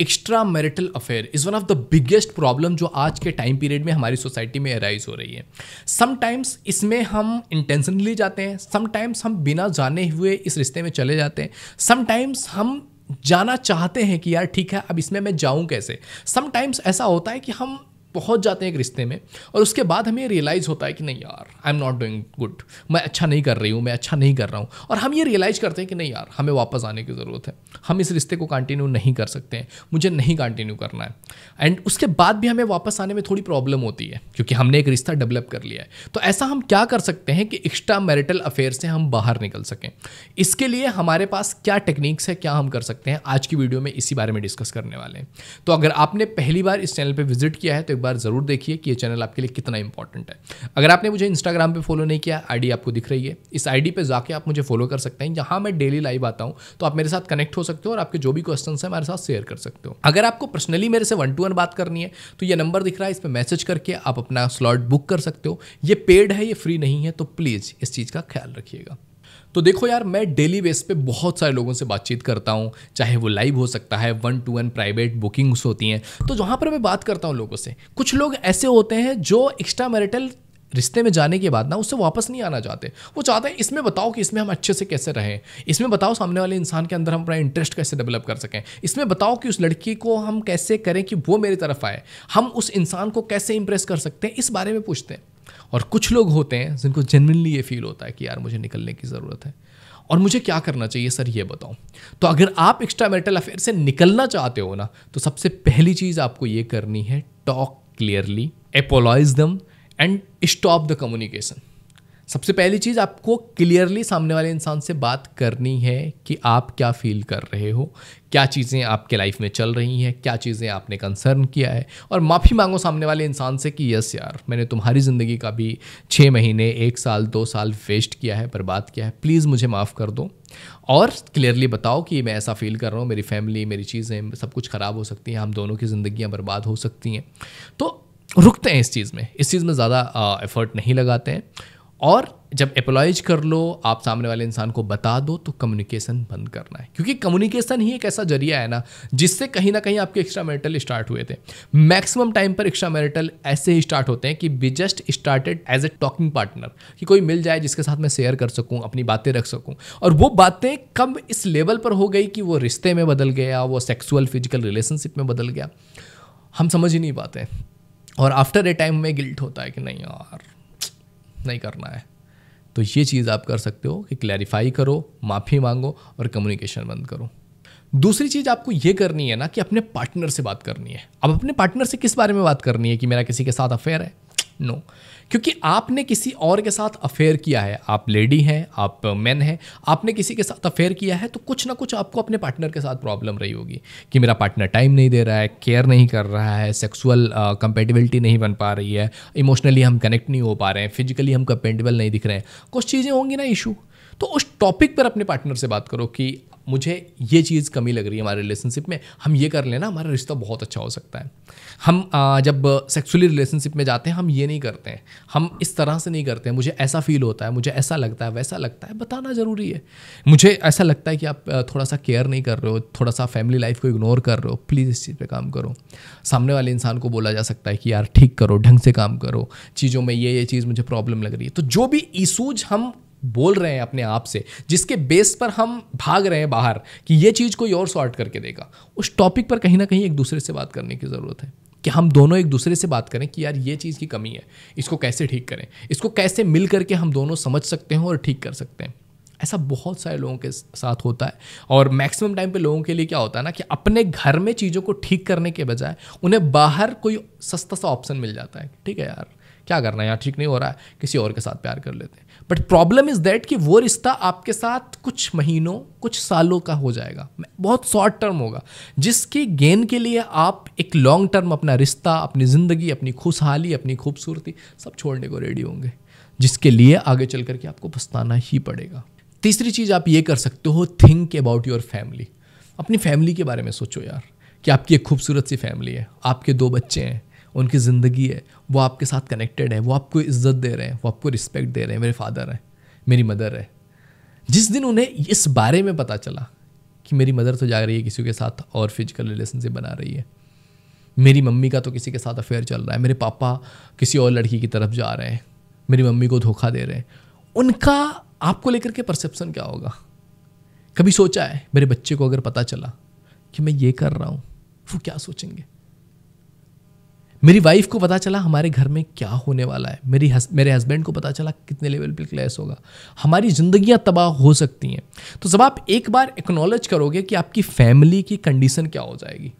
Extra marital affair is one of the biggest problem जो आज के टाइम पीरियड में हमारी सोसाइटी में अराइज हो रही है समटाइम्स इसमें हम इंटेंशनली जाते हैं समटाइम्स हम बिना जाने हुए इस रिश्ते में चले जाते हैं समटाइम्स हम जाना चाहते हैं कि यार ठीक है अब इसमें मैं जाऊं कैसे समटाइम्स ऐसा होता है कि हम पहुंच जाते हैं एक रिश्ते में और उसके बाद हमें रियलाइज़ होता है कि नहीं यार I am not doing good मैं अच्छा नहीं कर रही हूँ मैं अच्छा नहीं कर रहा हूँ और हम ये रियलाइज़ करते हैं कि नहीं यार हमें वापस आने की ज़रूरत है हम इस रिश्ते को कंटिन्यू नहीं कर सकते हैं मुझे नहीं कंटिन्यू करना है एंड उसके बाद भी हमें वापस आने में थोड़ी प्रॉब्लम होती है क्योंकि हमने एक रिश्ता डेवलप कर लिया है तो ऐसा हम क्या कर सकते हैं कि एक्स्ट्रा मैरिटल अफेयर से हम बाहर निकल सकें इसके लिए हमारे पास क्या टेक्निक्स है क्या हम कर सकते हैं आज की वीडियो में इसी बारे में डिस्कस करने वाले हैं तो अगर आपने पहली बार इस चैनल पर विजिट किया है तो एक बार ज़रूर देखिए कि ये चैनल आपके लिए कितना इंपॉर्टेंट है अगर आपने मुझे इंस्टाग्राम पे फॉलो नहीं किया आईडी आपको दिख रही है इस आईडी पे जाके आप मुझे फॉलो कर सकते हैं जहां मैं डेली लाइव आता हूं तो आप मेरे साथ कनेक्ट हो सकते हो और आपके जो भी क्वेश्चन है मेरे साथ शेयर कर सकते हो अगर आपको पर्सनली मेरे से वन टू वन बात करनी है तो ये नंबर दिख रहा है इस पर मैसेज करके आप अपना स्लॉट बुक कर सकते हो ये पेड है ये फ्री नहीं है तो प्लीज़ इस चीज़ का ख्याल रखिएगा तो देखो यार मैं डेली बेस पे बहुत सारे लोगों से बातचीत करता हूँ चाहे वो लाइव हो सकता है one two one private bookings होती हैं तो जहाँ पर मैं बात करता हूँ लोगों से कुछ लोग ऐसे होते हैं जो एक्स्ट्रा मैरिटल रिश्ते में जाने के बाद ना उससे वापस नहीं आना चाहते वो चाहते हैं इसमें बताओ कि इसमें हम अच्छे से कैसे रहें इसमें बताओ सामने वाले इंसान के अंदर हम अपना इंटरेस्ट कैसे डेवलप कर सकें इसमें बताओ कि उस लड़की को हम कैसे करें कि वो मेरी तरफ आए हम उस इंसान को कैसे इंप्रेस कर सकते हैं इस बारे में पूछते हैं और कुछ लोग होते हैं जिनको जेनविनली ये फील होता है कि यार मुझे निकलने की ज़रूरत है और मुझे क्या करना चाहिए सर ये बताओ तो अगर आप एक्स्ट्रा मेरिटल अफेयर से निकलना चाहते हो ना तो सबसे पहली चीज़ आपको ये करनी है talk clearly एपोलाइज them and stop the communication सबसे पहली चीज़ आपको क्लियरली सामने वाले इंसान से बात करनी है कि आप क्या फील कर रहे हो क्या चीज़ें आपके लाइफ में चल रही हैं क्या चीज़ें आपने कंसर्न किया है और माफ़ी मांगो सामने वाले इंसान से कि यस यार मैंने तुम्हारी ज़िंदगी का भी छः महीने एक साल दो साल वेस्ट किया है बर्बाद किया है प्लीज़ मुझे माफ़ कर दो और क्लियरली बताओ कि मैं ऐसा फील कर रहा हूँ मेरी फैमिली मेरी चीज़ें सब कुछ ख़राब हो सकती हैं हम दोनों की ज़िंदियाँ बर्बाद हो सकती हैं तो रुकते हैं इस चीज़ में इस चीज़ में ज़्यादा एफर्ट नहीं लगाते हैं और जब एपोलाइज कर लो आप सामने वाले इंसान को बता दो तो कम्युनिकेशन बंद करना है क्योंकि कम्युनिकेशन ही एक ऐसा जरिया है ना जिससे कहीं ना कहीं आपके एक्स्ट्रा मैरिटल स्टार्ट हुए थे मैक्सिमम टाइम पर एक्स्ट्रा मैरिटल ऐसे ही स्टार्ट होते हैं कि we just started as a talking partner कि कोई मिल जाए जिसके साथ मैं शेयर कर सकूँ अपनी बातें रख सकूँ और वो बातें कब इस लेवल पर हो गई कि वो रिश्ते में बदल गया वो सेक्सुअल फिजिकल रिलेशनशिप में बदल गया हम समझ ही नहीं पाते और आफ्टर ए टाइम में गिल्ट होता है कि नहीं यार नहीं करना है तो ये चीज़ आप कर सकते हो कि क्लैरिफाई करो माफ़ी मांगो और कम्युनिकेशन बंद करो दूसरी चीज़ आपको ये करनी है ना कि अपने पार्टनर से बात करनी है अब अपने पार्टनर से किस बारे में बात करनी है कि मेरा किसी के साथ अफेयर है नो no. क्योंकि आपने किसी और के साथ अफेयर किया है आप लेडी हैं आप मैन हैं आपने किसी के साथ अफेयर किया है तो कुछ ना कुछ आपको अपने पार्टनर के साथ प्रॉब्लम रही होगी कि मेरा पार्टनर टाइम नहीं दे रहा है केयर नहीं कर रहा है सेक्सुअल कंपेटेबिलिटी नहीं बन पा रही है इमोशनली हम कनेक्ट नहीं हो पा रहे हैं फिजिकली हम कंपेटेबल नहीं दिख रहे हैं कुछ चीज़ें होंगी ना इशू तो उस टॉपिक पर अपने पार्टनर से बात करो कि मुझे ये चीज़ कमी लग रही है हमारे रिलेशनशिप में हम ये कर लेना हमारा रिश्ता बहुत अच्छा हो सकता है हम जब सेक्सुअली रिलेशनशिप में जाते हैं हम ये नहीं करते हैं हम इस तरह से नहीं करते हैं मुझे ऐसा फील होता है मुझे ऐसा लगता है वैसा लगता है बताना ज़रूरी है मुझे ऐसा लगता है कि आप थोड़ा सा केयर नहीं कर रहे हो थोड़ा सा फैमिली लाइफ को इग्नोर कर रहे हो प्लीज़ इस चीज़ पर काम करो सामने वाले इंसान को बोला जा सकता है कि यार ठीक करो ढंग से काम करो चीज़ों में ये ये चीज़ मुझे प्रॉब्लम लग रही है तो जो भी इशूज हम बोल रहे हैं अपने आप से जिसके बेस पर हम भाग रहे हैं बाहर कि ये चीज़ कोई और सॉर्ट करके देगा उस टॉपिक पर कहीं ना कहीं एक दूसरे से बात करने की ज़रूरत है कि हम दोनों एक दूसरे से बात करें कि यार ये चीज़ की कमी है इसको कैसे ठीक करें इसको कैसे मिल करके हम दोनों समझ सकते हैं और ठीक कर सकते हैं ऐसा बहुत सारे लोगों के साथ होता है और मैक्सिमम टाइम पे लोगों के लिए क्या होता है ना कि अपने घर में चीज़ों को ठीक करने के बजाय उन्हें बाहर कोई सस्ता सा ऑप्शन मिल जाता है ठीक है यार क्या करना है यार ठीक नहीं हो रहा है किसी और के साथ प्यार कर लेते हैं बट प्रॉब्लम इज़ दैट कि वो रिश्ता आपके साथ कुछ महीनों कुछ सालों का हो जाएगा बहुत शॉर्ट टर्म होगा जिसके गेन के लिए आप एक लॉन्ग टर्म अपना रिश्ता अपनी ज़िंदगी अपनी खुशहाली अपनी खूबसूरती सब छोड़ने को रेडी होंगे जिसके लिए आगे चल करके आपको पछताना ही पड़ेगा तीसरी चीज़ आप ये कर सकते हो थिंक अबाउट योर फैमिली अपनी फैमिली के बारे में सोचो यार कि आपकी एक खूबसूरत सी फैमिली है आपके दो बच्चे हैं उनकी ज़िंदगी है वो आपके साथ कनेक्टेड है वो आपको इज्जत दे रहे हैं वो आपको रिस्पेक्ट दे रहे हैं मेरे फादर हैं मेरी मदर है जिस दिन उन्हें इस बारे में पता चला कि मेरी मदर तो जा रही है किसी के साथ और फिजिकल रिलेशनशिप बना रही है मेरी मम्मी का तो किसी के साथ अफेयर चल रहा है मेरे पापा किसी और लड़की की तरफ जा रहे हैं मेरी मम्मी को धोखा दे रहे हैं उनका आपको लेकर के परसेप्शन क्या होगा कभी सोचा है मेरे बच्चे को अगर पता चला कि मैं ये कर रहा हूँ वो क्या सोचेंगे मेरी वाइफ को पता चला हमारे घर में क्या होने वाला है मेरी हस, मेरे हस्बैंड को पता चला कितने लेवल पर क्लैश होगा हमारी जिंदगियां तबाह हो सकती हैं तो जब आप एक बार एक्नॉलेज करोगे कि आपकी फैमिली की कंडीशन क्या हो जाएगी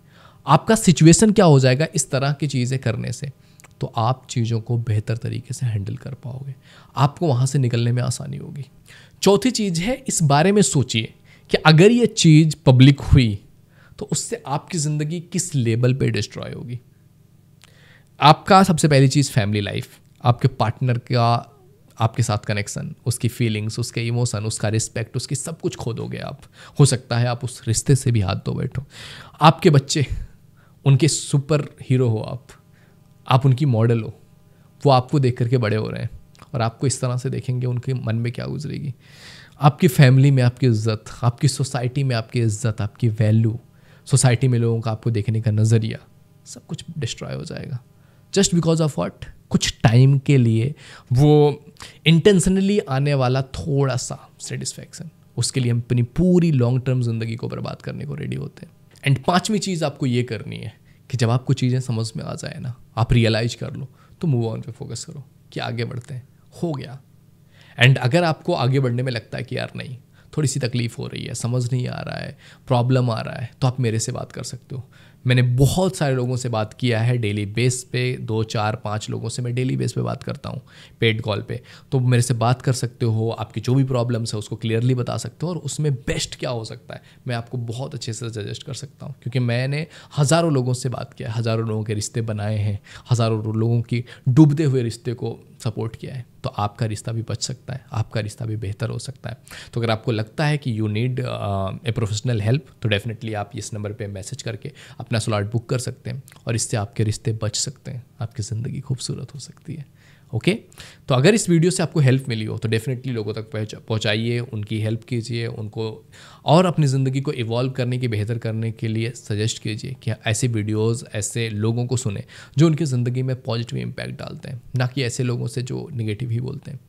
आपका सिचुएशन क्या हो जाएगा इस तरह की चीज़ें करने से तो आप चीज़ों को बेहतर तरीके से हैंडल कर पाओगे आपको वहाँ से निकलने में आसानी होगी चौथी चीज़ है इस बारे में सोचिए कि अगर ये चीज़ पब्लिक हुई तो उससे आपकी ज़िंदगी किस लेवल पे डिस्ट्रॉय होगी आपका सबसे पहली चीज़ फैमिली लाइफ आपके पार्टनर का आपके साथ कनेक्शन उसकी फीलिंग्स उसके इमोशन उसका रिस्पेक्ट उसकी सब कुछ खो दोगे आप हो सकता है आप उस रिश्ते से भी हाथ धो बैठो आपके बच्चे उनके सुपर हीरो हो आप आप उनकी मॉडल हो वो आपको देख करके बड़े हो रहे हैं और आपको इस तरह से देखेंगे उनके मन में क्या गुजरेगी आपकी फैमिली में आपकी इज्जत आपकी सोसाइटी में आपकी इज्जत आपकी वैल्यू सोसाइटी में लोगों का आपको देखने का नज़रिया सब कुछ डिस्ट्रॉय हो जाएगा जस्ट बिकॉज ऑफ वॉट कुछ टाइम के लिए वो इंटेंशनली आने वाला थोड़ा सा सेटिस्फैक्शन उसके लिए हम अपनी पूरी लॉन्ग टर्म ज़िंदगी को बर्बाद करने को रेडी होते हैं एंड पाँचवीं चीज़ आपको ये करनी है कि जब आपको चीज़ें समझ में आ जाए ना आप रियलाइज कर लो तो मूव ऑन पे फोकस करो कि आगे बढ़ते हैं हो गया एंड अगर आपको आगे बढ़ने में लगता है कि यार नहीं थोड़ी सी तकलीफ़ हो रही है समझ नहीं आ रहा है प्रॉब्लम आ रहा है तो आप मेरे से बात कर सकते हो मैंने बहुत सारे लोगों से बात किया है डेली बेस पे दो चार पाँच लोगों से मैं डेली बेस पे बात करता हूँ पेड कॉल पे तो मेरे से बात कर सकते हो आपकी जो भी प्रॉब्लम्स है उसको क्लियरली बता सकते हो और उसमें बेस्ट क्या हो सकता है मैं आपको बहुत अच्छे से सजेस्ट कर सकता हूँ क्योंकि मैंने हज़ारों लोगों से बात किया हज़ारों लोगों के रिश्ते बनाए हैं हज़ारों लोगों की डूबते हुए रिश्ते को सपोर्ट किया है तो आपका रिश्ता भी बच सकता है आपका रिश्ता भी बेहतर हो सकता है तो अगर आपको लगता है कि you need a professional help तो डेफिनेटली आप इस नंबर पर मैसेज करके अपने अपना सोल बुक कर सकते हैं और इससे आपके रिश्ते बच सकते हैं आपकी ज़िंदगी खूबसूरत हो सकती है ओके तो अगर इस वीडियो से आपको हेल्प मिली हो तो डेफिनेटली लोगों तक पहुँचाइए उनकी हेल्प कीजिए उनको और अपनी ज़िंदगी को इवॉल्व करने की बेहतर करने के लिए सजेस्ट कीजिए कि ऐसे वीडियोस ऐसे लोगों को सुने जो उनकी ज़िंदगी में पॉजिटिव इम्पैक्ट डालते हैं ना कि ऐसे लोगों से जो निगेटिव ही बोलते हैं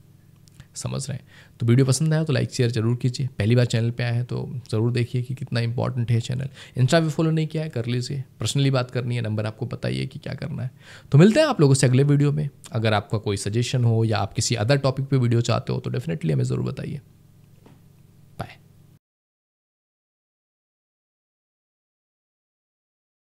समझ रहे हैं तो वीडियो पसंद आया तो लाइक शेयर जरूर कीजिए पहली बार चैनल पे आए हैं तो ज़रूर देखिए कि कितना इंपॉर्टेंट है चैनल इंस्टा भी फॉलो नहीं किया है कर लीजिए पर्सनली बात करनी है नंबर आपको बताइए कि क्या करना है तो मिलते हैं आप लोगों से अगले वीडियो में अगर आपका कोई सजेशन हो या आप किसी अदर टॉपिक पर वीडियो चाहते हो तो डेफिनेटली हमें ज़रूर बताइए